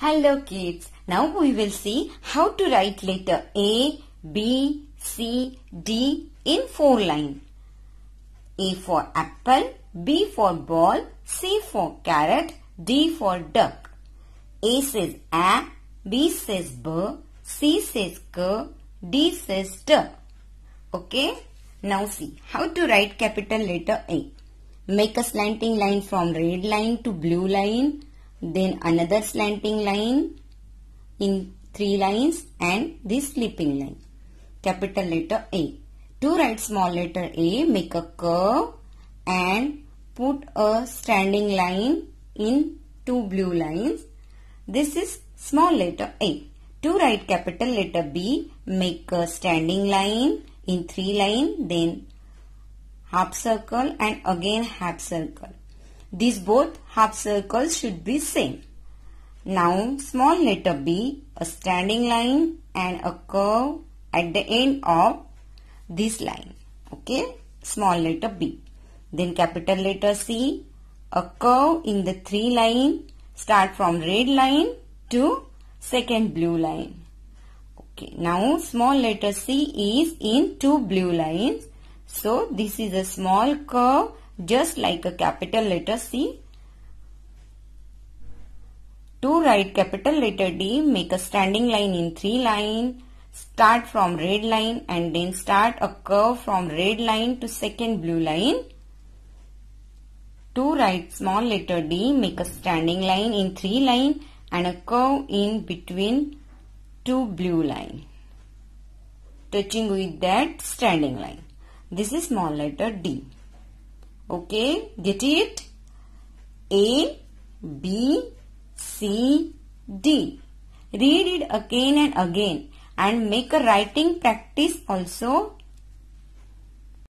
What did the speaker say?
Hello kids, now we will see how to write letter A, B, C, D in four line. A for apple, B for ball, C for carrot, D for duck. A says A, B says B, C says K, D says D. Okay, now see how to write capital letter A. Make a slanting line from red line to blue line then another slanting line in three lines and this slipping line. Capital letter A. To write small letter A, make a curve and put a standing line in two blue lines. This is small letter A. To write capital letter B, make a standing line in three line, then half circle and again half circle. These both half circles should be same. Now small letter b, a standing line and a curve at the end of this line. Okay, small letter b. Then capital letter C, a curve in the three line, start from red line to second blue line. Okay, now small letter c is in two blue lines. So this is a small curve just like a capital letter C. To write capital letter D, make a standing line in three line. Start from red line and then start a curve from red line to second blue line. To write small letter D, make a standing line in three line and a curve in between two blue line. Touching with that standing line. This is small letter D. Okay, get it? A, B, C, D. Read it again and again and make a writing practice also